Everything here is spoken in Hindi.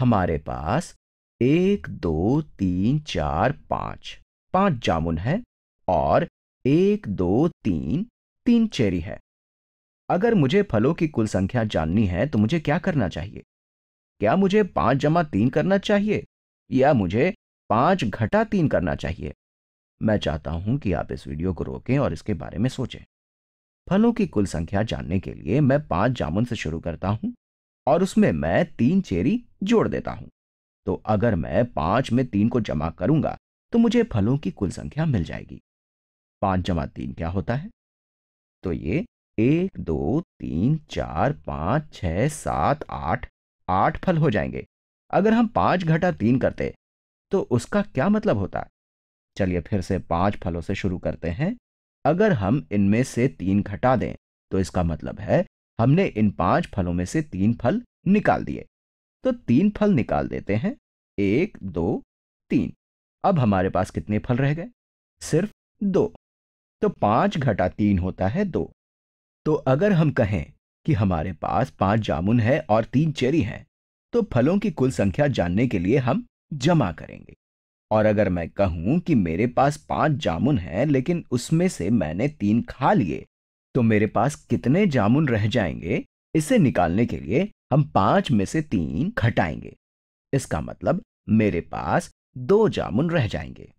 हमारे पास एक दो तीन चार पांच पांच जामुन है और एक दो तीन तीन चेरी है अगर मुझे फलों की कुल संख्या जाननी है तो मुझे क्या करना चाहिए क्या मुझे पांच जमा तीन करना चाहिए या मुझे पांच घटा तीन करना चाहिए मैं चाहता हूं कि आप इस वीडियो को रोकें और इसके बारे में सोचें फलों की कुल संख्या जानने के लिए मैं पांच जामुन से शुरू करता हूं और उसमें मैं तीन चेरी जोड़ देता हूं तो अगर मैं पांच में तीन को जमा करूंगा तो मुझे फलों की कुल संख्या मिल जाएगी पांच जमा तीन क्या होता है तो ये एक दो तीन चार पांच छह सात आठ आठ फल हो जाएंगे अगर हम पांच घटा तीन करते तो उसका क्या मतलब होता चलिए फिर से पांच फलों से शुरू करते हैं अगर हम इनमें से तीन घटा दें तो इसका मतलब है हमने इन पांच फलों में से तीन फल निकाल दिए तो तीन फल निकाल देते हैं एक दो तीन अब हमारे पास कितने फल रह गए सिर्फ दो तो पांच घटा तीन होता है दो तो अगर हम कहें कि हमारे पास पांच जामुन है और तीन चेरी हैं तो फलों की कुल संख्या जानने के लिए हम जमा करेंगे और अगर मैं कहूं कि मेरे पास पांच जामुन हैं लेकिन उसमें से मैंने तीन खा लिए तो मेरे पास कितने जामुन रह जाएंगे इसे निकालने के लिए हम पांच में से तीन घटाएंगे इसका मतलब मेरे पास दो जामुन रह जाएंगे